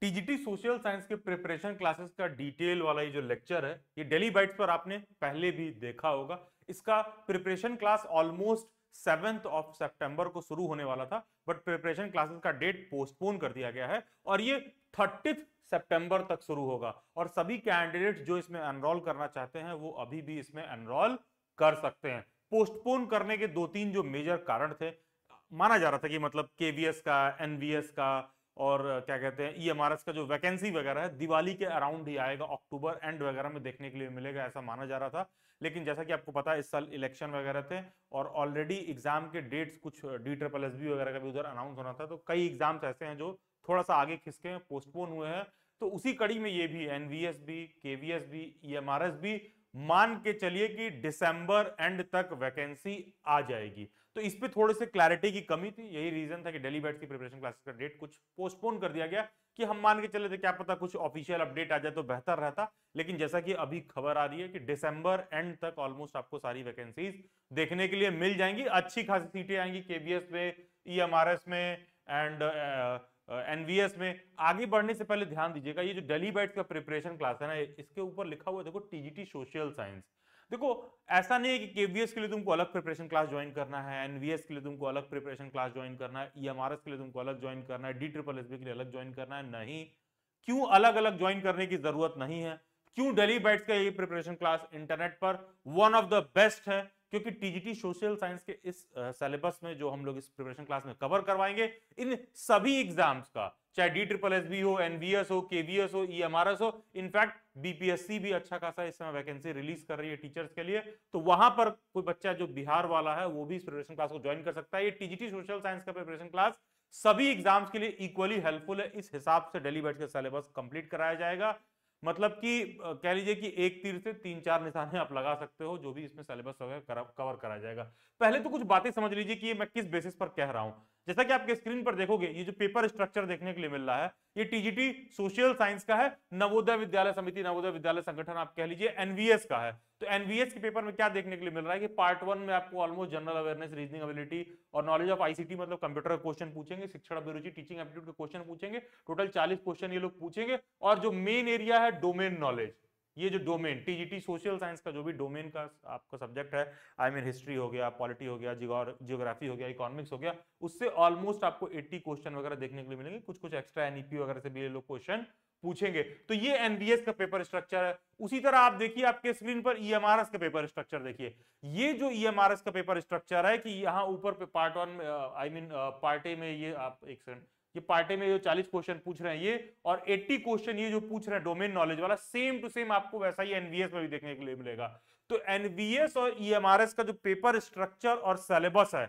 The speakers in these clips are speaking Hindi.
टीजीटी सोशल साइंस के प्रिपरेशन क्लासेस का डिटेल वाला ये जो लेक्चर है ये डेली बाइट्स पर आपने पहले भी देखा होगा इसका preparation class almost seventh of सितंबर को शुरू होने वाला था बट प्रिपरेशन क्लासेस का डेट पोस्टपोन कर दिया गया है और ये थर्टिथ सितंबर तक शुरू होगा और सभी कैंडिडेट जो इसमें एनरोल करना चाहते हैं वो अभी भी इसमें एनरोल कर सकते हैं पोस्टपोन करने के दो तीन जो मेजर कारण थे माना जा रहा था कि मतलब केवीएस का एनवीएस का और क्या कहते हैं ई e का जो वैकेंसी वगैरह है दिवाली के अराउंड ही आएगा अक्टूबर एंड वगैरह में देखने के लिए मिलेगा ऐसा माना जा रहा था लेकिन जैसा कि आपको पता है इस साल इलेक्शन वगैरह थे और ऑलरेडी एग्जाम के डेट्स कुछ डी ट्रिपल एस बी वगैरह का भी उधर अनाउंस होना था तो कई एग्जाम्स ऐसे हैं जो थोड़ा सा आगे खिसके हैं पोस्टपोन हुए हैं तो उसी कड़ी में ये भी N V S B K V S B E M R S B मान के चलिए कि दिसंबर एंड तक वैकेंसी आ जाएगी तो इस पर थोड़े से क्लैरिटी की कमी थी यही रीजन था कि डेली बैट की प्रिपरेशन क्लासेस का डेट कुछ पोस्टपोन कर दिया गया कि हम मान के चले थे क्या पता कुछ ऑफिशियल अपडेट आ जाए तो बेहतर रहता लेकिन जैसा कि अभी खबर आ रही है कि दिसंबर एंड तक ऑलमोस्ट आपको सारी वैकेंसीज देखने के लिए मिल जाएंगी अच्छी खासी सीटें आएंगी केबीएस में ई e में एंड एनवीएस uh, uh में आगे बढ़ने से पहले ध्यान दीजिएगा ये जो डेली बैट का प्रिपरेशन क्लास है ना इसके ऊपर लिखा हुआ देखो टीजीटी सोशल साइंस देखो ऐसा नहीं है कि केवीएस के लिए तुमको अलग प्रिपरेशन क्लास ज्वाइन करना है एनवीएस के लिए तुमको अलग प्रिपरेशन क्लास ज्वाइन करना है ईएमआरएस e के लिए तुमको अलग ज्वाइन करना है डी ट्रिपल एस के लिए अलग ज्वाइन करना है नहीं क्यों अलग अलग ज्वाइन करने की जरूरत नहीं है क्यों डेली बैट्स का ये प्रिपरेशन क्लास इंटरनेट पर वन ऑफ द बेस्ट है क्योंकि टीजीटी सोशल साइंस के इस सिलेबस में जो हम लोग इस प्रिपरेशन क्लास में कवर करवाएंगे इन सभी एग्जाम्स का चाहे डी ट्रिपल एस बी हो एनबीएस हो केवीएस हो ई e हो इनफैक्ट बीपीएससी भी अच्छा खासा इस समय वैकेंसी रिलीज कर रही है टीचर्स के लिए तो वहां पर कोई बच्चा जो बिहार वाला है वो भी इस प्रिपरेशन क्लास को ज्वाइन कर सकता है ये टीजीटी सोशल साइंस का प्रिपरेशन क्लास सभी एग्जाम्स के लिए इक्वली हेल्पफुल है इस हिसाब से डेली बैठ के सिलेबस कंप्लीट कराया जाएगा मतलब कि कह लीजिए कि एक तीर से तीन चार निशाने आप लगा सकते हो जो भी इसमें सिलेबस वगैरह कवर करा जाएगा पहले तो कुछ बातें समझ लीजिए कि मैं किस बेसिस पर कह रहा हूं जैसा कि आपके स्क्रीन पर देखोगे ये जो पेपर स्ट्रक्चर देखने के लिए मिल रहा है ये टीजीटी सोशल साइंस का है नवोदय विद्यालय समिति नवोदय विद्यालय संगठन आप कह लीजिए एनवीएस का है तो एनवीएस के पेपर में क्या देखने के लिए मिल रहा है कि पार्ट वन में आपको almost general awareness reasoning ability और नॉलेज ऑफ आईसीटी मतलब कंप्यूटर का क्वेश्चन पूछेंगे शिक्षण अभिरुचि टीचिंग एप्टीट्यूड के क्वेश्चन पूछेंगे टोटल चालीस क्वेश्चन ये लोग पूछेंगे और जो मेन एरिया है डोमेन नॉलेज ये जो डोमेन टीजीटी सोशल साइंस का जो भी डोमेन का आपका सब्जेक्ट है आई मीन हिस्ट्री हो गया पॉलिटी हो गया जियोग्राफी हो गया इकोनॉमिक्स हो गया उससे ऑलमोस्ट आपको 80 क्वेश्चन वगैरह देखने के लिए मिलेंगे कुछ कुछ एक्स्ट्रा एनईपी वगैरह से भी ये लोग क्वेश्चन पूछेंगे तो ये एनबीएस का पेपर स्ट्रक्चर है उसी तरह आप देखिए आपके स्क्रीन पर ईएमआरएस e का पेपर स्ट्रक्चर देखिए ये जो ईएमआरएस e का पेपर स्ट्रक्चर है कि यहाँ ऊपर पे part one I mean part A में ये आप एक सेकंड ये पार्टे में जो 40 क्वेश्चन पूछ रहे हैं ये और 80 क्वेश्चन ये जो पूछ रहे हैं डोमेन नॉलेज वाला सेम टू सेम आपको वैसा ही एनवीएस में भी देखने के लिए मिलेगा तो एनवीएस और ईएमआरएस e का जो पेपर स्ट्रक्चर और सिलेबस है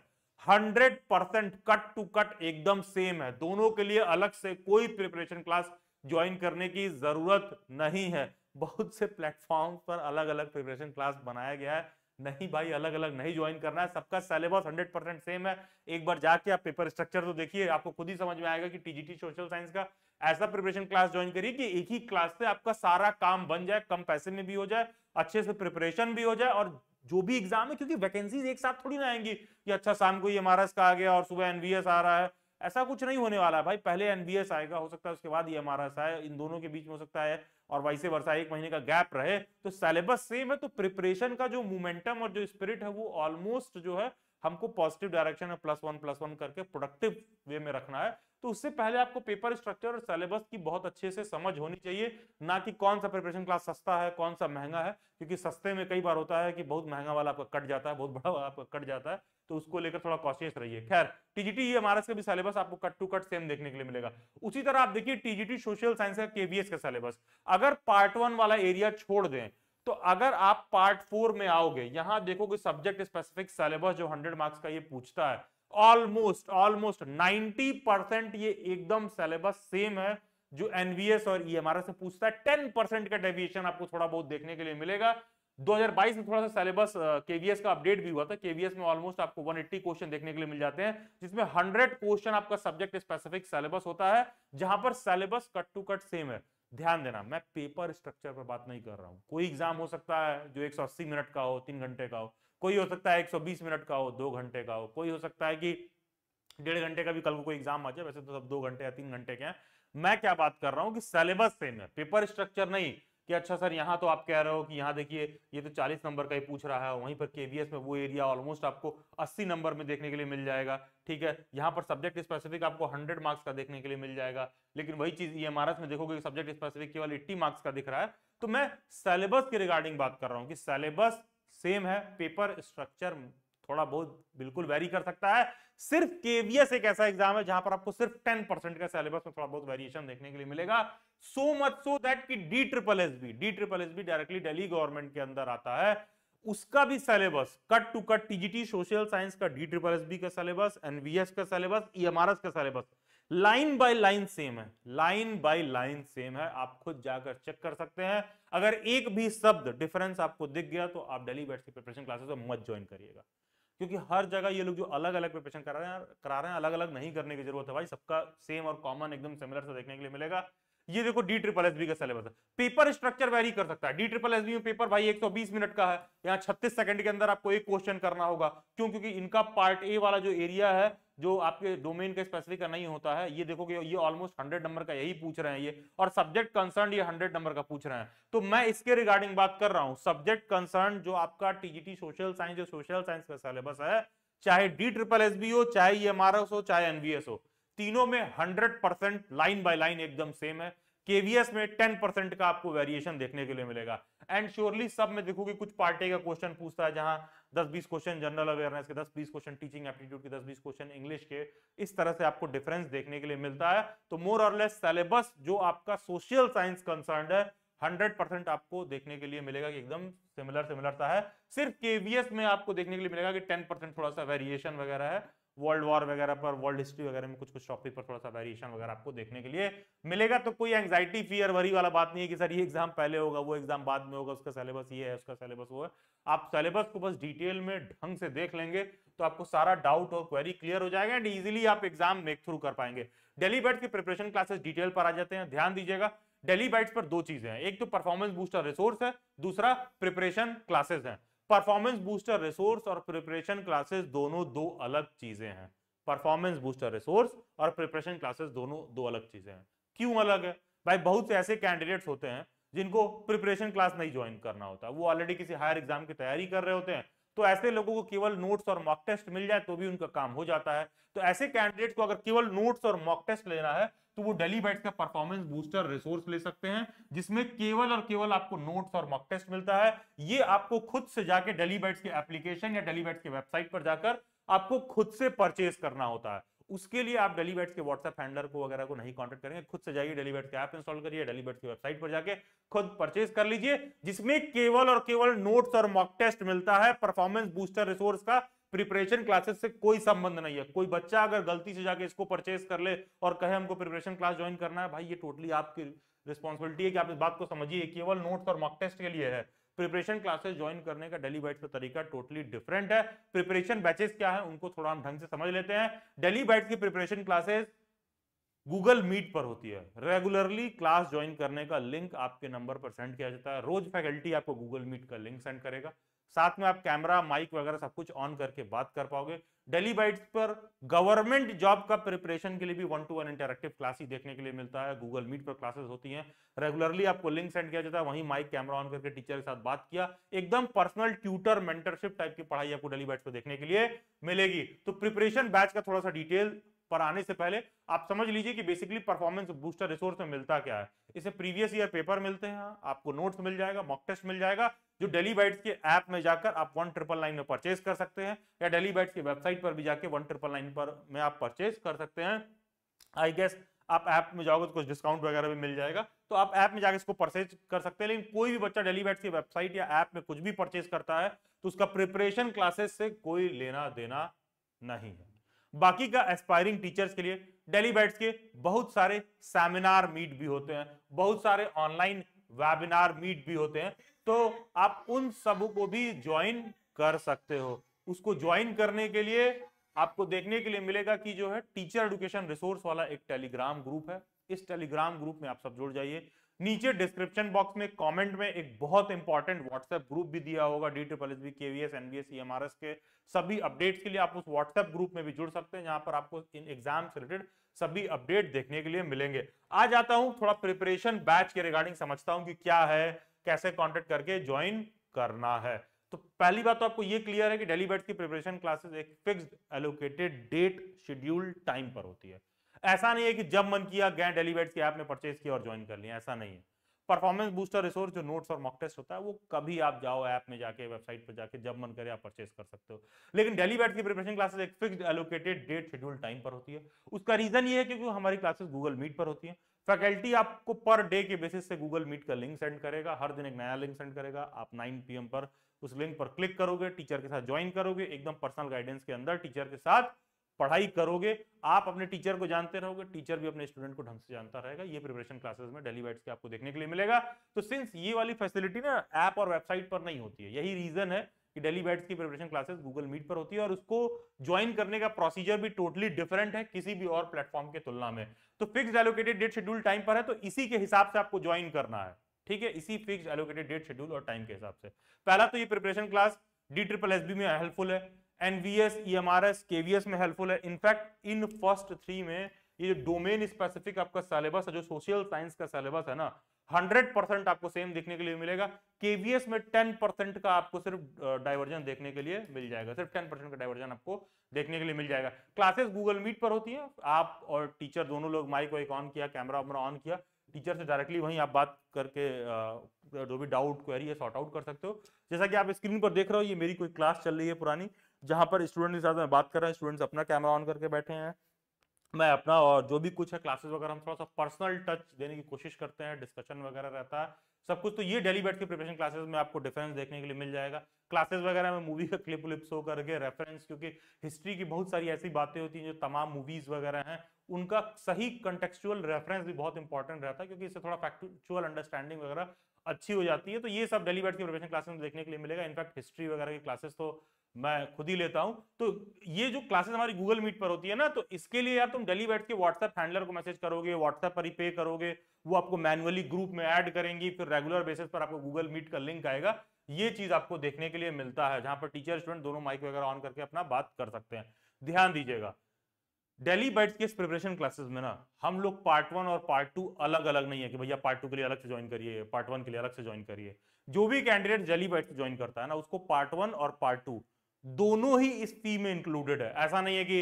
100 परसेंट कट टू कट एकदम सेम है दोनों के लिए अलग से कोई प्रिपरेशन क्लास ज्वाइन करने की जरूरत नहीं है बहुत से प्लेटफॉर्म पर अलग अलग प्रिपरेशन क्लास बनाया गया है नहीं भाई अलग अलग नहीं ज्वाइन करना है सबका सिलेबस 100 परसेंट सेम है एक बार जाके आप पेपर स्ट्रक्चर तो देखिए आपको खुद ही समझ में आएगा कि टीजीटी सोशल साइंस का ऐसा प्रिपरेशन क्लास ज्वाइन करिए कि एक ही क्लास से आपका सारा काम बन जाए कम पैसे में भी हो जाए अच्छे से प्रिपरेशन भी हो जाए और जो भी एग्जाम है क्योंकि वैकेंसीज एक साथ थोड़ी ना आएंगी कि अच्छा शाम को ये एमआरएस का आ गया और सुबह एनवीएस आ रहा है ऐसा कुछ नहीं होने वाला है भाई पहले एनबीएस आएगा हो सकता है उसके बाद ये e हमारा आए इन दोनों के बीच में हो सकता है और वैसे वर्षा एक महीने का गैप रहे तो सिलेबस सेम है तो प्रिपरेशन का जो मोमेंटम और जो स्पिरिट है वो ऑलमोस्ट जो है हमको पॉजिटिव डायरेक्शन में प्लस वन प्लस वन करके प्रोडक्टिव वे में रखना है तो उससे पहले आपको पेपर स्ट्रक्चर और सिलेबस की बहुत अच्छे से समझ होनी चाहिए ना कि कौन सा प्रिपरेशन क्लास सस्ता है कौन सा महंगा है क्योंकि सस्ते में कई बार होता है कि बहुत महंगा वाला आपका कट जाता है बहुत बड़ा वाला आपका कट जाता है तो उसको लेकर थोड़ा कॉशियस रहिए खैर टीजीटी एमआरएस का भी सिलेबस आपको कट टू कट सेम देखने के लिए मिलेगा उसी तरह आप देखिए टीजीटी सोशल साइंस का केवीएस का सिलेबस अगर पार्ट वन वाला एरिया छोड़ दें तो अगर आप पार्ट फोर में आओगे यहां देखो कि सब्जेक्ट स्पेसिफिक सिलेबस जो हंड्रेड मार्क्स का ये पूछता है ऑलमोस्ट ऑलमोस्ट नाइनटी परसेंट ये एकदम सिलेबस सेम है जो एनवीएस और ईएमआरएस e से पूछता है टेन परसेंट का डेविएशन आपको थोड़ा बहुत देखने के लिए मिलेगा 2022 में थोड़ा सा सिलेबस केवीएस का अपडेट भी हुआ था केवीएस में ऑलमोस्ट आपको 180 क्वेश्चन देखने के लिए मिल जाते हैं जिसमें 100 क्वेश्चन आपका सब्जेक्ट स्पेसिफिक सिलेबस होता है जहां पर syllabus cut to cut same है ध्यान देना मैं पेपर स्ट्रक्चर पर बात नहीं कर रहा हूँ कोई एग्जाम हो सकता है जो एक मिनट का हो तीन घंटे का हो कोई हो सकता है एक मिनट का हो दो घंटे का हो कोई हो सकता है कि डेढ़ घंटे का भी कल कोई एग्जाम आ जाए वैसे तो सब दो घंटे या तीन घंटे के हैं मैं क्या बात कर रहा हूँ कि सिलेबस सेम है पेपर स्ट्रक्चर नहीं कि अच्छा सर यहाँ तो आप कह रहे हो कि यहाँ देखिए ये तो 40 नंबर का ही पूछ रहा है वहीं पर केवीएस में वो एरिया ऑलमोस्ट आपको 80 नंबर में देखने के लिए मिल जाएगा ठीक है यहाँ पर सब्जेक्ट स्पेसिफिक आपको 100 मार्क्स का देखने के लिए मिल जाएगा लेकिन वही चीज ई e में देखोगे सब्जेक्ट स्पेसिफिक केवल एट्टी मार्क्स का दिख रहा है तो मैं सेलेबस के रिगार्डिंग बात कर रहा हूँ कि सेलेबस सेम है पेपर स्ट्रक्चर थोड़ा बहुत बिल्कुल वेरी कर सकता है सिर्फ केवीएस एक ऐसा एग्जाम है जहां पर आपको सिर्फ टेन परसेंट का सिलेबस में थोड़ा बहुत वेरिएशन देखने के लिए मिलेगा सो मच सो दैट कि D triple S B D triple S B directly Delhi government के अंदर आता है उसका भी syllabus cut to cut TGT social science का डी ट्रिपल एस बी का सिलेबस एनवीएस का सिलेबस ईएमआरएस e का syllabus line by line same है लाइन बाय लाइन सेम है आप खुद जाकर चेक कर सकते हैं अगर एक भी शब्द डिफरेंस आपको दिख गया तो आप डेली बैठ के प्रिपरेशन क्लासेस में मत ज्वाइन करिएगा क्योंकि हर जगह ये लोग जो अलग अलग प्रिपरेशन करा रहे हैं करा रहे हैं अलग अलग नहीं करने की जरूरत है भाई सबका सेम और कॉमन एकदम सिमिलर से देखने के लिए मिलेगा ये देखो डी ट्रिपल एस बी का सिलेबस है पेपर स्ट्रक्चर वेरी कर सकता है डी ट्रिपल एस बी में पेपर भाई 120 मिनट का है यहाँ 36 सेकंड के अंदर आपको एक क्वेश्चन करना होगा क्यों क्योंकि इनका पार्ट ए वाला जो एरिया है जो आपके डोमेन का स्पेसिफिक नहीं होता है ये देखो कि ये ऑलमोस्ट हंड्रेड नंबर का यही पूछ रहे हैं ये और सब्जेक्ट कंसर्न ये हंड्रेड नंबर का पूछ रहे हैं तो मैं इसके रिगार्डिंग बात कर रहा हूँ सब्जेक्ट कंसर्न जो आपका टीजीटी सोशल साइंस जो सोशल साइंस का सिलेबस है चाहे डी ट्रिपल एस बी हो चाहे ई एम आर एस हो चाहे एनबीएस हो तीनों में hundred percent line by line एकदम सेम है केवीएस में टेन परसेंट का आपको वेरिएशन देखने के लिए मिलेगा एंड श्योरली सब में देखोगे कुछ पार्टी का क्वेश्चन पूछता है जहां दस बीस क्वेश्चन जनरल अवेयरनेस के दस बीस क्वेश्चन टीचिंग एप्टीट्यूड के दस बीस क्वेश्चन इंग्लिश के इस तरह से आपको डिफरेंस देखने के लिए मिलता है तो मोर और लेस सिलेबस जो आपका सोशल साइंस कंसर्न है 100% आपको देखने के लिए मिलेगा कि एकदम सिमिलर सिमिलर सा है सिर्फ केवीएस में आपको देखने के लिए मिलेगा कि 10% थोड़ा सा वेरिएशन वगैरह है वर्ल्ड वॉर वगैरह पर वर्ल्ड हिस्ट्री वगैरह में कुछ कुछ टॉपिक पर थोड़ा सा वेरिएशन वगैरह आपको देखने के लिए मिलेगा तो कोई एंग्जाइटी फियर वरी वाला बात नहीं है कि सर ये एग्जाम पहले होगा वो एग्जाम बाद में होगा उसका सिलेबस ये है उसका सिलेबस वो है आप सिलेबस को बस डिटेल में ढंग से देख लेंगे तो आपको सारा डाउट और क्वेरी क्लियर हो जाएगा एंड ईजिली आप एग्जाम मेक थ्रू कर पाएंगे डेली बैट की प्रिपरेशन क्लासेस डिटेल पर आ जाते हैं ध्यान दीजिएगा डेली बैट्स पर दो चीजें हैं एक तो परफॉर्मेंस बूस्टर रिसोर्स है दूसरा प्रिपरेशन क्लासेस है परफॉर्मेंस बूस्टर रिसोर्स और प्रिपरेशन क्लासेस दोनों दो अलग चीजें हैं परफॉर्मेंस बूस्टर रिसोर्स और प्रिपरेशन क्लासेस दोनों दो अलग चीजें हैं क्यों अलग है भाई बहुत से ऐसे कैंडिडेट्स होते हैं जिनको प्रिपरेशन क्लास नहीं ज्वाइन करना होता वो ऑलरेडी किसी हायर एग्जाम की तैयारी कर रहे होते हैं तो ऐसे लोगों को केवल नोट्स और मॉक टेस्ट मिल जाए तो भी उनका काम हो जाता है तो ऐसे कैंडिडेट को अगर केवल नोट्स और मॉक टेस्ट लेना है तो वो डेली बैट का परफॉर्मेंस बूस्टर रिसोर्स ले सकते हैं जिसमें केवल और केवल आपको नोट्स और मॉक टेस्ट मिलता है ये आपको खुद से जाके डेली बैट्स के एप्लीकेशन या डेली बैट्स के वेबसाइट पर जाकर आपको खुद से परचेज करना होता है उसके लिए आप डेली बैट्स के व्हाट्सएप हैंडलर को वगैरह को नहीं कॉन्टेक्ट करेंगे खुद से जाइए डेली बैट्स का ऐप इंस्टॉल करिए डेली बैट्स की वेबसाइट पर जाके खुद परचेज कर लीजिए जिसमें केवल और केवल नोट्स और मॉक टेस्ट मिलता है परफॉर्मेंस बूस्टर रिसोर्स का प्रिपरेशन क्लासेस से कोई संबंध नहीं है कोई बच्चा अगर गलती से जाके इसको परचेज कर ले और कहे हमको प्रिपरेशन क्लास ज्वाइन करना है भाई ये टोटली आपकी रिस्पॉन्सिबिलिटी है कि आप इस बात को समझिए केवल नोट्स और मॉक टेस्ट के लिए है प्रिपरेशन क्लासेस ज्वाइन करने का डेली बैट का तरीका टोटली डिफरेंट है प्रिपरेशन बैचेस क्या है उनको थोड़ा हम ढंग से समझ लेते हैं डेली बैट की प्रिपरेशन क्लासेस गूगल मीट पर होती है रेगुलरली क्लास ज्वाइन करने का लिंक आपके नंबर पर सेंड किया जाता है रोज फैकल्टी आपको गूगल मीट का लिंक सेंड करेगा साथ में आप कैमरा माइक वगैरह सब कुछ ऑन करके बात कर पाओगे डेली बाइट्स पर गवर्नमेंट जॉब का प्रिपरेशन के लिए भी one to one interactive classes देखने के लिए मिलता है गूगल मीट पर क्लासेस होती हैं रेगुलरली आपको लिंक सेंड किया जाता है वहीं माइक कैमरा ऑन करके टीचर के साथ बात किया एकदम पर्सनल ट्यूटर मेंटरशिप टाइप की पढ़ाई आपको डेली बाइट पर देखने के लिए मिलेगी तो प्रिपरेशन बैच का थोड़ा सा डिटेल पर आने से पहले आप समझ लीजिए कि बेसिकली परफॉर्मेंस बूस्टर रिसोर्स में मिलता क्या है इसे प्रीवियस ईयर पेपर मिलते हैं आपको नोट्स मिल जाएगा मॉक टेस्ट मिल जाएगा जो डेली बाइट्स के ऐप में जाकर आप वन ट्रिपल नाइन में परचेज कर सकते हैं या डेली बाइट्स की वेबसाइट पर भी जाके वन ट्रिपल नाइन पर में आप परचेज कर सकते हैं आई गेस आप ऐप में जाओगे तो कुछ डिस्काउंट वगैरह भी मिल जाएगा तो आप ऐप में जाकर इसको परचेज कर सकते हैं लेकिन कोई भी बच्चा डेली बैट्स की वेबसाइट या ऐप में कुछ भी परचेज करता है तो उसका प्रिपरेशन क्लासेस से कोई लेना देना नहीं है बाकी का एस्पायरिंग टीचर्स के लिए डेली बैट्स के बहुत सारे सेमिनार मीट भी होते हैं बहुत सारे ऑनलाइन वेबिनार मीट भी होते हैं तो आप उन सब को भी ज्वाइन कर सकते हो उसको ज्वाइन करने के लिए आपको देखने के लिए मिलेगा कि जो है टीचर एडुकेशन रिसोर्स वाला एक टेलीग्राम ग्रुप है इस टेलीग्राम ग्रुप में आप सब जुड़ जाइए नीचे डिस्क्रिप्शन बॉक्स में कमेंट में एक बहुत इंपॉर्टेंट व्हाट्सएप ग्रुप भी दिया होगा D triple S B K V S NVS EMRS के सभी अपडेट्स के लिए आप उस व्हाट्सएप ग्रुप में भी जुड़ सकते हैं जहां पर आपको इन एग्जाम से रिलेटेड सभी अपडेट देखने के लिए मिलेंगे आ जाता हूं थोड़ा प्रिपरेशन बैच के रिगार्डिंग समझता हूं कि क्या है कैसे कॉन्टेक्ट करके ज्वाइन करना है तो पहली बात तो आपको ये क्लियर है कि डेली बैट की प्रिपरेशन क्लासेस एक fixed allocated date schedule time पर होती है ऐसा नहीं है कि जब मन किया गया डेली बैट की ऐप में परचेज किया और ज्वाइन कर लिया ऐसा नहीं है परफॉर्मेंस बूस्टर रिसोर्स जो नोट्स और मॉक टेस्ट होता है वो कभी आप जाओ ऐप में जाके वेबसाइट पर जाके जब मन करे आप परचेज कर सकते हो लेकिन डेली बैट की प्रिपरेशन क्लासेस एक fix allocated date schedule time पर होती है उसका रीजन ये है क्योंकि हमारी क्लासेस गूगल मीट पर होती है फैकल्टी आपको पर डे के बेसिस से गूगल मीट का लिंक सेंड करेगा हर दिन एक नया लिंक सेंड करेगा आप 9 पीएम पर उस लिंक पर क्लिक करोगे टीचर के साथ ज्वाइन करोगे एकदम पर्सनल गाइडेंस के अंदर टीचर के साथ पढ़ाई करोगे आप अपने टीचर को जानते रहोगे टीचर भी अपने स्टूडेंट को ढंग से जानता रहेगा ये प्रिपरेशन क्लासेस में डेली वाइट्स के आपको देखने के लिए मिलेगा तो सिंस ये वाली फैसिलिटी ना ऐप और वेबसाइट पर नहीं होती है यही रीजन है कि डेली बैट्स की प्रिपरेशन क्लासेस गूगल मीट पर होती है और उसको ज्वाइन करने का प्रोसीजर भी टोटली डिफरेंट है किसी भी और प्लेटफॉर्म के तुलना में तो fix allocated date schedule time पर है तो इसी के हिसाब से आपको ज्वाइन करना है ठीक है इसी फिक्स एलोकेटेड डेट शेड्यूल और टाइम के हिसाब से पहला तो ये preparation class D triple S में हेल्पफुल है NVS E M R EMRS KVS में हेल्पफुल है इनफैक्ट इन फर्स्ट थ्री में ये डोमेन स्पेसिफिक आपका सिलेबस है जो सोशल साइंस का सिलेबस है ना हंड्रेड परसेंट आपको सेम देखने के लिए मिलेगा केवीएस में टेन परसेंट का आपको सिर्फ डाइवर्जन देखने के लिए मिल जाएगा सिर्फ टेन परसेंट का डाइवर्जन आपको देखने के लिए मिल जाएगा क्लासेस गूगल मीट पर होती है आप और टीचर दोनों लोग माइक वाइक ऑन किया कैमरा वैमरा ऑन किया टीचर से डायरेक्टली वहीं आप बात करके जो भी डाउट क्वेरी है सॉर्ट आउट कर सकते हो जैसा कि आप स्क्रीन पर देख रहे हो ये मेरी कोई क्लास चल रही है पुरानी जहां पर स्टूडेंट के साथ मैं बात कर रहा हूँ स्टूडेंट्स अपना कैमरा ऑन करके बैठे हैं मैं अपना और जो भी कुछ है क्लासेस वगैरह हम थोड़ा सा पर्सनल टच देने की कोशिश करते हैं डिस्कशन वगैरह रहता है सब कुछ तो ये डेली बैठ के प्रिपरेशन क्लासेस में आपको डिफरेंस देखने के लिए मिल जाएगा क्लासेस वगैरह में मूवी का क्लिप व्लिप शो करके रेफरेंस क्योंकि हिस्ट्री की बहुत सारी ऐसी बातें होती हैं जो तमाम मूवीज वगैरह हैं उनका सही कंटेक्चुअल रेफरेंस भी बहुत इंपॉर्टेंट रहता है क्योंकि इससे थोड़ा फैक्चुअल अंडरस्टैंडिंग वगैरह अच्छी हो जाती है तो ये सब डेली बैठ के प्रिपरेशन क्लासेस में देखने के लिए मिलेगा इनफैक्ट हिस्ट्री वगैरह की क्लासेस तो मैं खुद ही लेता हूं तो ये जो क्लासेस हमारी गूगल मीट पर होती है ना तो इसके लिए यार तुम डेली बैठ के व्हाट्सएप हैंडलर को मैसेज करोगे व्हाट्सएप पर ही पे करोगे वो आपको मैनुअली ग्रुप में ऐड करेंगी फिर रेगुलर बेसिस पर आपको गूगल मीट का लिंक आएगा ये चीज आपको देखने के लिए मिलता है जहां पर टीचर स्टूडेंट दोनों माइक वगैरह ऑन करके अपना बात कर सकते हैं ध्यान दीजिएगा डेली बैठ के प्रिपरेशन क्लासेस में ना हम लोग पार्ट वन और पार्ट टू अलग अलग नहीं है कि भैया पार्ट टू के लिए अलग से ज्वाइन करिए पार्ट वन के लिए अलग से ज्वाइन करिए जो भी कैंडिडेट डेली बैठ के ज्वाइन करता है ना उसको पार्ट वन और पार्ट टू दोनों ही इस फी में इंक्लूडेड है ऐसा नहीं है कि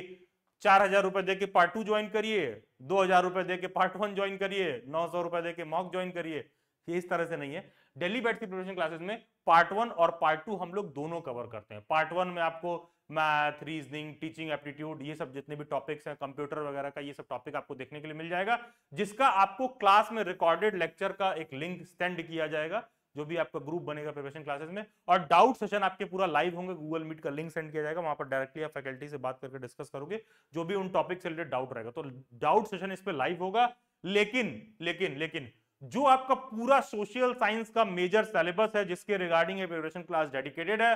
चार हजार रुपए दे के पार्ट टू ज्वाइन करिए दो हजार रुपए दे के पार्ट वन ज्वाइन करिए नौ सौ रुपए दे के मॉक ज्वाइन करिए ये इस तरह से नहीं है डेली बैट की प्रिपरेशन क्लासेस में पार्ट वन और पार्ट टू हम लोग दोनों कवर करते हैं पार्ट वन में आपको मैथ रीजनिंग टीचिंग एप्टीट्यूड ये सब जितने भी टॉपिक्स हैं कंप्यूटर वगैरह का ये सब टॉपिक आपको देखने के लिए मिल जाएगा जिसका आपको क्लास में रिकॉर्डेड लेक्चर का एक लिंक सेंड किया जाएगा जो भी आपका ग्रुप बनेगा प्रिपरेशन क्लासेस में और डाउट सेशन आपके पूरा लाइव होंगे गूगल मीट का लिंक सेंड किया जाएगा वहां पर डायरेक्टली आप फैकल्टी से बात करके डिस्कस करोगे जो भी उन टॉपिक से रिलेटेड डाउट रहेगा तो डाउट सेशन इस पर लाइव होगा लेकिन लेकिन लेकिन जो आपका पूरा सोशल साइंस का मेजर सिलेबस है जिसके रिगार्डिंग ये प्रिपरेशन क्लास डेडिकेटेड है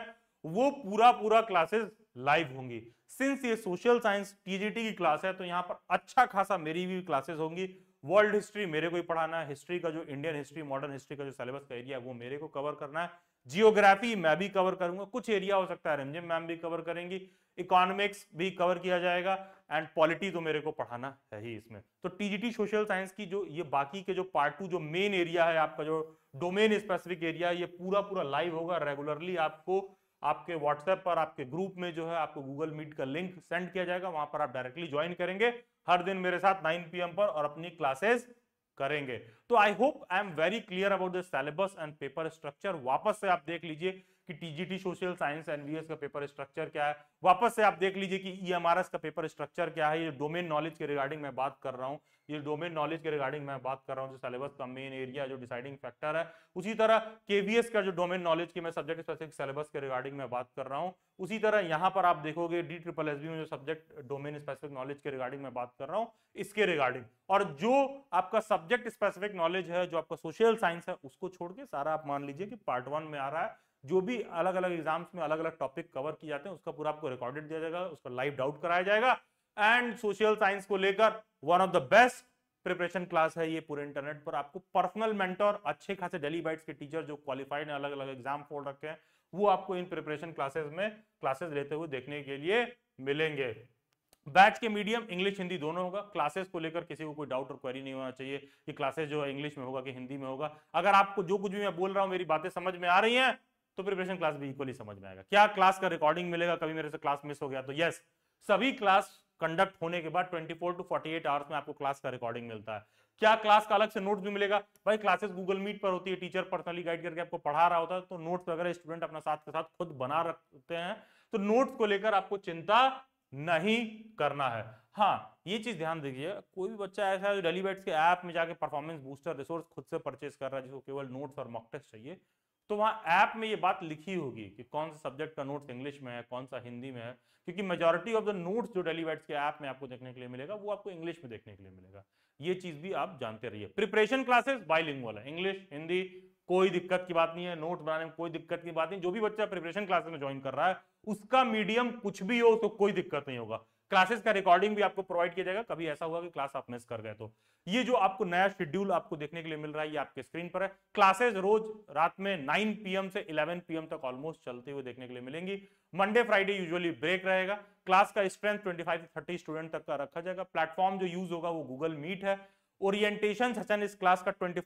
वो पूरा पूरा क्लासेस लाइव होंगी सिंस ये सोशल साइंस टीजीटी की क्लास है तो यहाँ पर अच्छा खासा मेरी भी क्लासेस होंगी वर्ल्ड हिस्ट्री मेरे को ही पढ़ाना है हिस्ट्री का जो इंडियन हिस्ट्री मॉडर्न हिस्ट्री का जो सिलेबस का एरिया वो मेरे को कवर करना है जियोग्राफी मैं भी कवर करूंगा कुछ एरिया हो सकता है रिमझिम मैम भी कवर करेंगी इकोनॉमिक्स भी कवर किया जाएगा एंड पॉलिटी तो मेरे को पढ़ाना है ही इसमें तो टीजीटी सोशल साइंस की जो ये बाकी के जो पार्ट टू जो मेन एरिया है आपका जो डोमेन स्पेसिफिक एरिया ये पूरा पूरा लाइव होगा रेगुलरली आपको आपके व्हाट्सएप पर आपके ग्रुप में जो है आपको गूगल मीट का लिंक सेंड किया जाएगा वहां पर आप डायरेक्टली ज्वाइन करेंगे हर दिन मेरे साथ 9 पीएम पर और अपनी क्लासेस करेंगे तो I hope I am very clear about syllabus and paper structure वापस से आप देख लीजिए कि टीजीटी सोशल साइंस एनवीएस का पेपर स्ट्रक्चर क्या है वापस से आप देख लीजिए कि ईएमआरएस e का पेपर स्ट्रक्चर क्या है ये डोमेन नॉलेज के रिगार्डिंग मैं बात कर रहा हूँ ये डोमेन नॉलेज के रिगार्डिंग मैं बात कर रहा हूँ जो सिलेबस का मेन एरिया जो डिसाइडिंग फैक्टर है उसी तरह केवीएस का जो डोमेन नॉलेज की मैं सब्जेक्ट स्पेसिफिक सिलेबस के रिगार्डिंग मैं बात कर रहा हूँ उसी तरह यहाँ पर आप देखोगे डी ट्रिपल एस में जो सब्जेक्ट डोमेन स्पेसिफिक नॉलेज के रिगार्डिंग मैं बात कर रहा हूँ इसके रिगार्डिंग और जो आपका सब्जेक्ट स्पेसिफिक नॉलेज है जो आपका सोशल साइंस है उसको छोड़ के सारा आप मान लीजिए कि पार्ट वन में आ रहा है जो भी अलग अलग एग्जाम्स में अलग अलग टॉपिक कवर किए जाते हैं उसका पूरा आपको रिकॉर्डेड दिया जाएगा उसका लाइव डाउट कराया जाएगा एंड सोशल साइंस को लेकर one of the best preparation class है ये पूरे इंटरनेट पर आपको पर्सनल मेंटर अच्छे खासे डेली बाइट्स के टीचर जो क्वालिफाइड है अलग अलग एग्जाम फोड़ रखे हैं वो आपको इन प्रिपरेशन क्लासेस में क्लासेस लेते हुए देखने के लिए मिलेंगे बैच के मीडियम इंग्लिश हिंदी दोनों होगा क्लासेस को लेकर किसी को कोई डाउट और क्वेरी नहीं होना चाहिए कि क्लासेस जो है इंग्लिश में होगा कि हिंदी में होगा अगर आपको जो कुछ भी मैं बोल रहा हूँ मेरी बातें समझ में आ रही हैं तो प्रिपरेशन क्लास भी इक्वली समझ में आएगा क्या क्लास का रिकॉर्डिंग मिलेगा कभी मेरे से क्लास मिस हो गया तो यस सभी क्लास कंडक्ट होने के बाद 24 टू 48 आवर्स में आपको क्लास का रिकॉर्डिंग मिलता है क्या क्लास का अलग से नोट्स भी मिलेगा भाई क्लासेस गूगल मीट पर होती है टीचर पर्सनली गाइड करके आपको पढ़ा रहा होता है तो नोट्स वगैरह स्टूडेंट अपना साथ के साथ खुद बना रखते हैं तो नोट्स को लेकर आपको चिंता नहीं करना है हाँ ये चीज ध्यान दीजिए कोई भी बच्चा ऐसा है जो डेलीबेट्स के ऐप में जाके परफॉर्मेंस बूस्टर रिसोर्स खुद से परचेस कर रहा है जिसको केवल नोट्स और मॉक टेस्ट चाहिए तो वहाँ ऐप में ये बात लिखी होगी कि कौन सा सब्जेक्ट का नोट्स इंग्लिश में है कौन सा हिंदी में है क्योंकि मेजोरिटी ऑफ द नोट्स जो डेलीवेट्स के ऐप में आपको देखने के लिए मिलेगा वो आपको इंग्लिश में देखने के लिए मिलेगा ये चीज भी आप जानते रहिए प्रिपरेशन क्लासेस बाइलिंग है इंग्लिश हिंदी कोई दिक्कत की बात नहीं है नोट बनाने में कोई दिक्कत की बात नहीं जो भी बच्चा प्रिपरेशन क्लासेस में ज्वाइन कर रहा है उसका मीडियम कुछ भी हो तो कोई दिक्कत नहीं होगा क्लासेस का रिकॉर्डिंग भी आपको प्रोवाइड किया जाएगा कभी ऐसा हुआ कि क्लास आप मिस कर गए तो ये जो आपको नया शेड्यूल आपको देखने के लिए मिल रहा है ये आपके स्क्रीन पर है क्लासेस रोज रात में 9 पीएम से 11 पीएम तक ऑलमोस्ट चलते हुए देखने के लिए मिलेंगी मंडे फ्राइडे यूजुअली ब्रेक रहेगा क्लास का strength twenty five thirty student तक का रखा जाएगा प्लेटफॉर्म जो यूज होगा वो गूगल मीट है ओरिएंटेशन सेशन इस क्लास का ट्वेंटी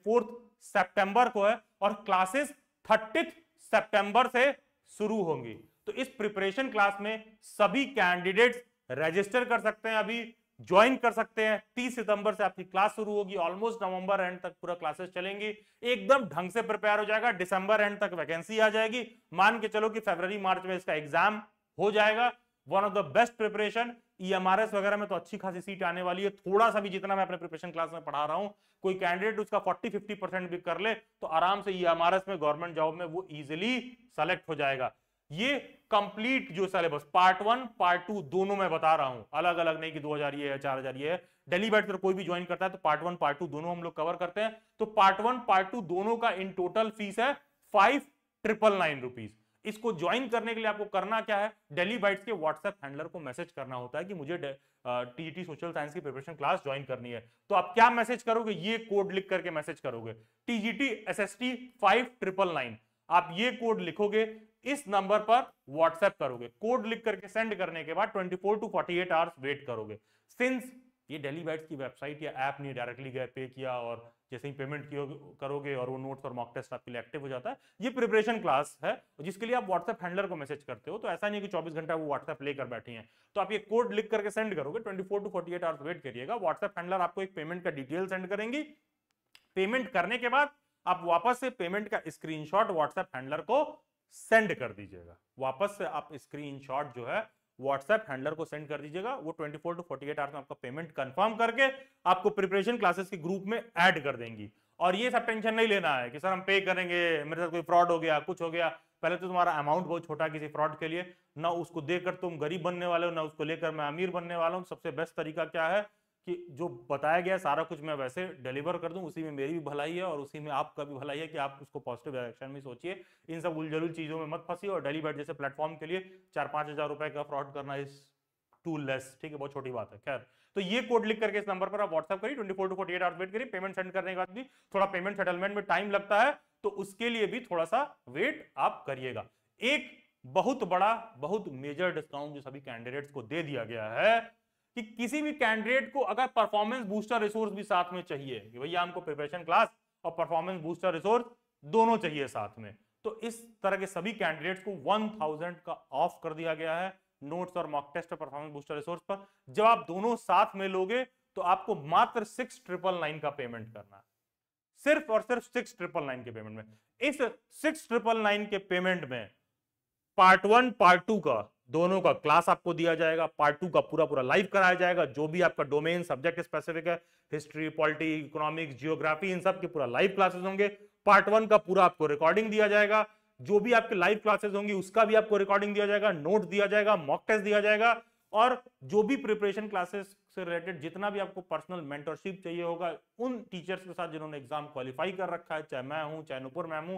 सितंबर को है और क्लासेस थर्टी सितंबर से शुरू होंगी तो इस प्रिपरेशन क्लास में सभी कैंडिडेट्स रजिस्टर कर सकते हैं अभी ज्वाइन कर सकते हैं तीस सितंबर से आपकी क्लास शुरू होगी ऑलमोस्ट नवंबर एंड तक पूरा क्लासेस चलेंगी एकदम ढंग से प्रिपेयर हो जाएगा दिसंबर एंड तक वैकेंसी आ जाएगी मान के चलो कि फरवरी मार्च में इसका एग्जाम हो जाएगा one of the best preparation EMRS वगैरह में तो अच्छी खासी सीट आने वाली है थोड़ा सा भी जितना मैं अपने प्रिपरेशन क्लास में पढ़ा रहा हूं कोई कैंडिडेट उसका 40 50 परसेंट भी कर ले तो आराम से ईएमआरएस e में गवर्नमेंट जॉब में वो इजिली सेलेक्ट हो जाएगा ये कंप्लीट जो syllabus part one part two दोनों में बता रहा हूं अलग अलग नहीं कि 2000 ये है हजार ये है डेली बैठ पर कोई भी ज्वाइन करता है तो पार्ट वन पार्ट टू दोनों हम लोग कवर करते हैं तो पार्ट वन पार्ट टू दोनों का इन टोटल फीस है फाइव ट्रिपल नाइन रुपीज इसको ज्वाइन करने के लिए आपको करना क्या है डेली बाइट्स के व्हाट्सएप हैंडलर को मैसेज करना होता है कि मुझे टीईटी सोशल साइंस की प्रिपरेशन क्लास ज्वाइन करनी है तो आप क्या मैसेज करोगे ये कोड लिख करके मैसेज करोगे TGT S S T five triple nine आप ये कोड लिखोगे इस नंबर पर व्हाट्सएप करोगे कोड लिख करके सेंड करने के बाद 24 two forty eight hours wait करोगे सिंस ये डेली बाइट्स की वेबसाइट या ऐप नहीं डायरेक्टली गए पे किया और जैसे ही पेमेंट करोगे और वो नोट्स और मॉक टेस्ट आपके लिए एक्टिव हो जाता है ये प्रिपरेशन क्लास है जिसके लिए आप व्हाट्सएप हैंडलर को मैसेज करते हो तो ऐसा नहीं कि 24 घंटा वो व्हाट्सएप लेकर बैठे हैं तो आप ये कोड लिख करके सेंड करोगे 24 टू 48 आवर्स वेट करिएगा व्हाट्सएप हैंडलर आपको एक पेमेंट का डिटेल सेंड करेंगी पेमेंट करने के बाद आप वापस से पेमेंट का स्क्रीनशॉट व्हाट्सएप हैंडलर को सेंड कर दीजिएगा वापस से आप स्क्रीन जो है व्हाट्सएप हैंडलर को सेंड कर दीजिएगा वो 24 टू फोर्टी एट आवर्स में आपका पेमेंट कंफर्म करके आपको प्रिपरेशन क्लासेस के ग्रुप में ऐड कर देंगी और ये सब टेंशन नहीं लेना है कि सर हम पे करेंगे मेरे साथ कोई फ्रॉड हो गया कुछ हो गया पहले तो तुम्हारा अमाउंट बहुत छोटा किसी फ्रॉड के लिए ना उसको देकर तुम गरीब बनने वाले हो ना उसको लेकर मैं अमीर बनने वाला हूँ सबसे बेस्ट तरीका क्या है कि जो बताया गया सारा कुछ मैं वैसे डिलीवर कर दूं उसी में मेरी भी भलाई है और उसी में आपका भी भलाई है कि आप उसको पॉजिटिव डायरेक्शन में सोचिए इन सब उलझल चीज़ों में मत फंसी और डेलीबेट जैसे प्लेटफॉर्म के लिए चार पांच हज़ार रुपए का फ्रॉड करना इस टू लेस ठीक है बहुत छोटी बात है खैर तो ये कोड लिख करके इस नंबर पर आप व्हाट्सअप करिए twenty four two forty eight hours wait करिए पेमेंट सेंड करने के बाद भी थोड़ा पेमेंट सेटलमेंट में टाइम लगता है तो उसके लिए भी थोड़ा सा वेट आप करिएगा एक बहुत बड़ा बहुत मेजर डिस्काउंट जो सभी कैंडिडेट्स को दे दिया गया है कि किसी भी कैंडिडेट को अगर परफॉर्मेंस बूस्टर रिसोर्स भी साथ में चाहिए कि भैया हमको प्रिपरेशन क्लास और परफॉर्मेंस बूस्टर रिसोर्स दोनों चाहिए साथ में तो इस तरह के सभी कैंडिडेट्स को 1000 का ऑफ कर दिया गया है नोट्स और मॉक टेस्ट और परफॉर्मेंस बूस्टर रिसोर्स पर जब आप दोनों साथ में लोगे तो आपको मात्र सिक्स ट्रिपल नाइन का पेमेंट करना है सिर्फ और सिर्फ सिक्स ट्रिपल नाइन के पेमेंट में इस सिक्स ट्रिपल नाइन के पेमेंट में पार्ट वन पार्ट टू का दोनों का क्लास आपको दिया जाएगा पार्ट टू का पूरा पूरा लाइव कराया जाएगा जो भी आपका डोमेन सब्जेक्ट स्पेसिफिक है हिस्ट्री पॉलिटी इकोनॉमिक्स जियोग्राफी इन सब के पूरा लाइव क्लासेस होंगे पार्ट वन का पूरा आपको रिकॉर्डिंग दिया जाएगा जो भी आपके लाइव क्लासेस होंगी उसका भी आपको रिकॉर्डिंग दिया जाएगा नोट दिया जाएगा मॉक टेस्ट दिया जाएगा और जो भी प्रिपरेशन क्लासेस से रिलेटेड जितना भी आपको पर्सनल मेंटरशिप चाहिए होगा उन टीचर्स के साथ जिन्होंने एग्जाम क्वालिफाई कर रखा है चाहे मैं हूं चाहे नुपुर मैम हूं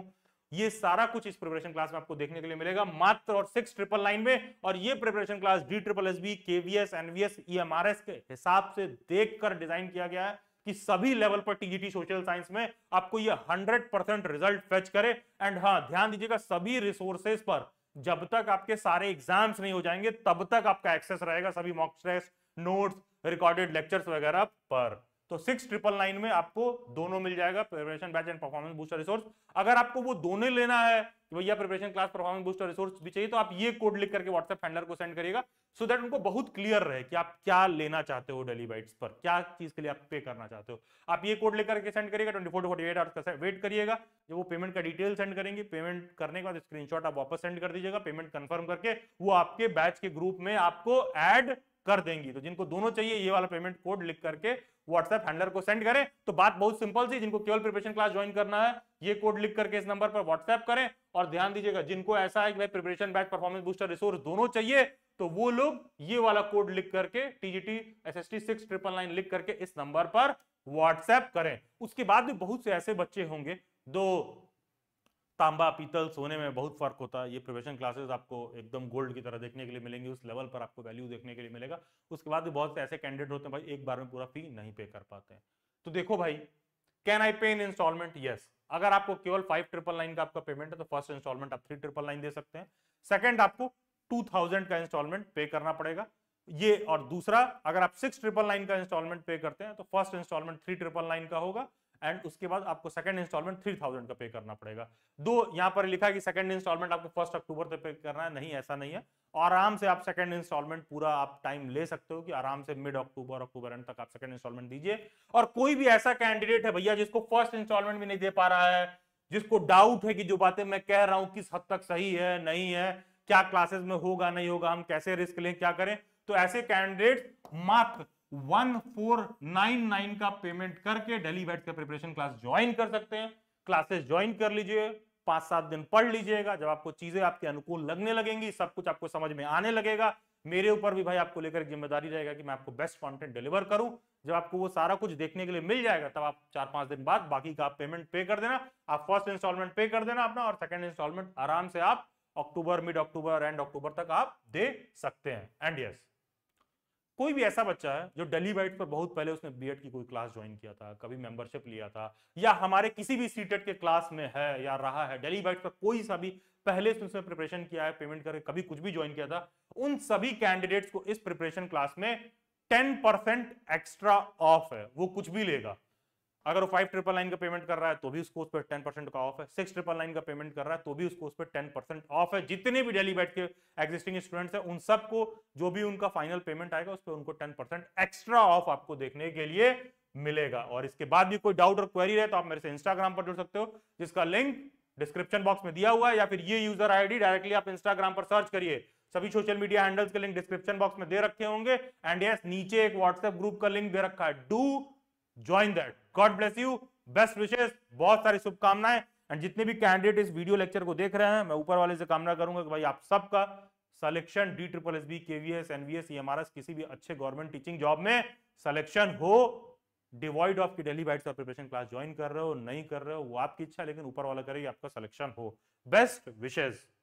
ये सारा कुछ इस प्रिपरेशन क्लास में आपको देखने के लिए मिलेगा मात्र और सिक्स ट्रिपल नाइन में और ये preparation class D triple S B KVS NVS EMRS के हिसाब से देखकर डिजाइन किया गया है कि सभी लेवल पर टीजीटी सोशल साइंस में आपको ये 100 परसेंट रिजल्ट फेच करे एंड हाँ ध्यान दीजिएगा सभी रिसोर्सेज पर जब तक आपके सारे एग्जाम्स नहीं हो जाएंगे तब तक आपका एक्सेस रहेगा सभी mock test notes recorded lectures वगैरह पर तो सिक्स ट्रिपल नाइन में आपको दोनों मिल जाएगा preparation batch and performance booster resource अगर आपको वो दोनों लेना है तो भैया preparation class performance booster resource भी चाहिए तो आप ये कोड लिख करके व्हाट्सएप हैंडलर को सेंड करिएगा सो so दैट उनको बहुत क्लियर रहे कि आप क्या लेना चाहते हो डेली बाइट्स पर क्या चीज के लिए आप पे करना चाहते हो आप ये कोड लेकर के सेंड करिएगा twenty four two forty eight wait करिएगा जो वो पेमेंट का डिटेल सेंड करेंगे पेमेंट करने के बाद स्क्रीनशॉट आप वापस सेंड कर दीजिएगा पेमेंट कंफर्म करके वो आपके बैच के ग्रुप में आपको एड कर देंगी तो जिनको दोनों चाहिए ये वाला पेमेंट कोड लिख करके व्हाट्सएप हैंडलर को सेंड करें तो बात बहुत सिंपल सी जिनको केवल प्रिपरेशन क्लास ज्वाइन करना है ये कोड लिख करके इस नंबर पर व्हाट्सएप करें और ध्यान दीजिएगा जिनको ऐसा है कि भाई preparation batch performance booster resource दोनों चाहिए तो वो लोग ये वाला कोड लिख करके TGT S S T six triple nine लिख करके इस नंबर पर व्हाट्सएप करें उसके बाद भी बहुत से ऐसे बच्चे होंगे जो तांबा पीतल सोने में बहुत फर्क होता है ये प्रिवेशन क्लासेस आपको एकदम गोल्ड की तरह देखने के लिए मिलेंगी उस लेवल पर आपको वैल्यू देखने के लिए मिलेगा उसके बाद भी बहुत से ऐसे कैंडिडेट होते हैं भाई एक बार में पूरा फी नहीं पे कर पाते हैं तो देखो भाई कैन आई पे इन इंस्टॉलमेंट यस अगर आपको केवल फाइव ट्रिपल नाइन का आपका पेमेंट है तो फर्स्ट इंस्टॉलमेंट आप थ्री ट्रिपल नाइन दे सकते हैं सेकेंड आपको टू थाउजेंड का इंस्टॉलमेंट पे करना पड़ेगा ये और दूसरा अगर आप सिक्स ट्रिपल नाइन का इंस्टॉलमेंट पे करते हैं तो first installment three triple nine का होगा एंड उसके बाद आपको सेकंड इंस्टॉलमेंट थ्री थाउजेंड का पे करना पड़ेगा दो यहाँ पर लिखा है कि सेकंड इंस्टॉलमेंट आपको फर्स्ट अक्टूबर तक पे करना है नहीं ऐसा नहीं है आराम से आप सेकंड इंस्टॉलमेंट पूरा आप टाइम ले सकते हो कि आराम से मिड अक्टूबर अक्टूबर एंड तक आप सेकंड इंस्टॉलमेंट दीजिए और कोई भी ऐसा कैंडिडेट है भैया जिसको फर्स्ट इंस्टॉलमेंट भी नहीं दे पा रहा है जिसको डाउट है कि जो बातें मैं कह रहा हूं किस हद तक सही है नहीं है क्या क्लासेस में होगा नहीं होगा हम कैसे रिस्क लें क्या करें तो ऐसे कैंडिडेट मात्र 1499 का पेमेंट करके डेली बैट का प्रिपरेशन क्लास ज्वाइन कर सकते हैं क्लासेस ज्वाइन कर लीजिए पांच सात दिन पढ़ लीजिएगा जब आपको चीजें आपके अनुकूल लगने लगेंगी सब कुछ आपको समझ में आने लगेगा मेरे ऊपर भी भाई आपको लेकर जिम्मेदारी रहेगा कि मैं आपको बेस्ट कंटेंट डिलीवर करूं जब आपको वो सारा कुछ देखने के लिए मिल जाएगा तब आप चार पांच दिन बाद बाकी का आप पेमेंट पे कर देना आप फर्स्ट इंस्टॉलमेंट पे कर देना अपना और सेकंड इंस्टॉलमेंट आराम से आप अक्टूबर मिड अक्टूबर एंड अक्टूबर तक आप दे सकते हैं एंड यस yes, कोई भी ऐसा बच्चा है जो डेली वाइट पर बहुत पहले उसने बीएड की कोई क्लास ज्वाइन किया था कभी मेंबरशिप लिया था या हमारे किसी भी सीटेट के क्लास में है या रहा है डेली वाइट पर कोई सा भी पहले से उसने प्रिपरेशन किया है पेमेंट करके कभी कुछ भी ज्वाइन किया था उन सभी कैंडिडेट्स को इस प्रिपरेशन क्लास में टेन परसेंट एक्स्ट्रा ऑफ है वो कुछ भी लेगा अगर वो फाइव ट्रिपल नाइन का पेमेंट कर रहा है तो भी उसको उस पर टेन परसेंट का ऑफ है सिक्स ट्रिपल नाइन का पेमेंट कर रहा है तो भी उसको उस पर टेन परसेंट ऑफ है जितने भी डेली बैठ के एग्जिस्टिंग स्टूडेंट्स हैं उन सबको जो भी उनका फाइनल पेमेंट आएगा उस पर उनको टेन परसेंट एक्स्ट्रा ऑफ आपको देखने के लिए मिलेगा और इसके बाद भी कोई डाउट और क्वेरी रहे तो आप मेरे से इंस्टाग्राम पर जुड़ सकते हो जिसका लिंक डिस्क्रिप्शन बॉक्स में दिया हुआ है या फिर ये यूजर डी डायरेक्टली आप इंस्टाग्राम पर सर्च करिए सभी सोशल मीडिया हैंडल्स के लिंक डिस्क्रिप्शन बॉक्स में दे रखे होंगे एंड यस नीचे एक व्हाट्सएप ग्रुप का लिंक दे रखा है do join that God bless you best विशेष बहुत सारी शुभकामनाएं एंड जितने भी कैंडिडेट इस वीडियो लेक्चर को देख रहे हैं मैं ऊपर वाले से कामना करूंगा कि भाई आप सबका selection D triple S B K V S NVS EMRS किसी भी अच्छे गवर्नमेंट टीचिंग जॉब में सिलेक्शन हो डिवॉइड ऑफ की डेली बाइट और प्रिपरेशन क्लास ज्वाइन कर रहे हो नहीं कर रहे हो वो आपकी इच्छा लेकिन ऊपर वाला करेगी आपका सिलेक्शन हो बेस्ट विशेष